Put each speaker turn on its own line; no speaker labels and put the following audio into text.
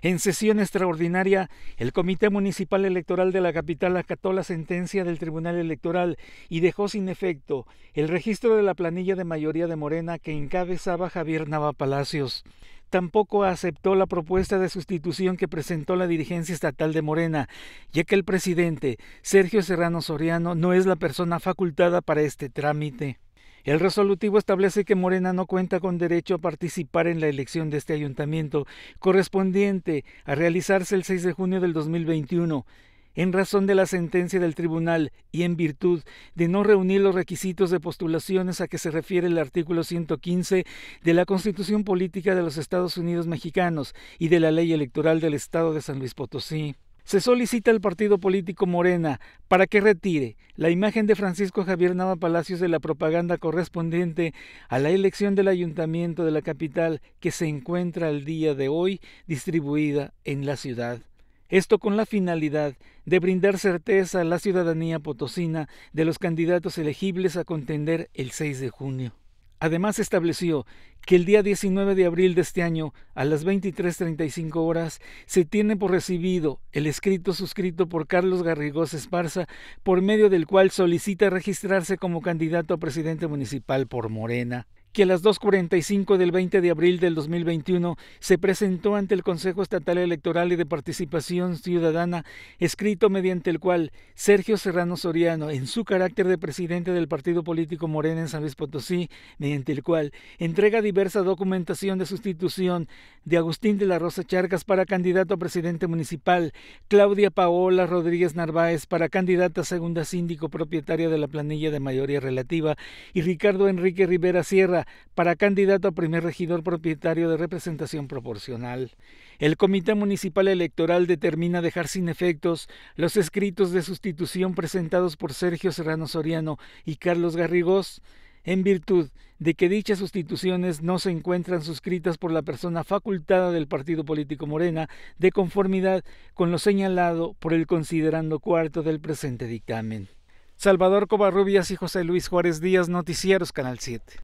En sesión extraordinaria, el Comité Municipal Electoral de la capital acató la sentencia del Tribunal Electoral y dejó sin efecto el registro de la planilla de mayoría de Morena que encabezaba Javier Nava Palacios. Tampoco aceptó la propuesta de sustitución que presentó la dirigencia estatal de Morena, ya que el presidente, Sergio Serrano Soriano, no es la persona facultada para este trámite. El resolutivo establece que Morena no cuenta con derecho a participar en la elección de este ayuntamiento correspondiente a realizarse el 6 de junio del 2021 en razón de la sentencia del tribunal y en virtud de no reunir los requisitos de postulaciones a que se refiere el artículo 115 de la Constitución Política de los Estados Unidos Mexicanos y de la Ley Electoral del Estado de San Luis Potosí se solicita al partido político Morena para que retire la imagen de Francisco Javier Nava Palacios de la propaganda correspondiente a la elección del ayuntamiento de la capital que se encuentra al día de hoy distribuida en la ciudad. Esto con la finalidad de brindar certeza a la ciudadanía potosina de los candidatos elegibles a contender el 6 de junio. Además estableció que el día 19 de abril de este año, a las 23.35 horas, se tiene por recibido el escrito suscrito por Carlos Garrigós Esparza, por medio del cual solicita registrarse como candidato a presidente municipal por Morena que a las 2.45 del 20 de abril del 2021 se presentó ante el Consejo Estatal Electoral y de Participación Ciudadana, escrito mediante el cual Sergio Serrano Soriano, en su carácter de presidente del partido político Morena en San Luis Potosí, mediante el cual entrega diversa documentación de sustitución de Agustín de la Rosa Charcas para candidato a presidente municipal, Claudia Paola Rodríguez Narváez para candidata a segunda síndico propietaria de la planilla de mayoría relativa y Ricardo Enrique Rivera Sierra para candidato a primer regidor propietario de representación proporcional. El Comité Municipal Electoral determina dejar sin efectos los escritos de sustitución presentados por Sergio Serrano Soriano y Carlos Garrigós, en virtud de que dichas sustituciones no se encuentran suscritas por la persona facultada del partido político Morena, de conformidad con lo señalado por el considerando cuarto del presente dictamen. Salvador Covarrubias y José Luis Juárez Díaz, Noticieros, Canal 7.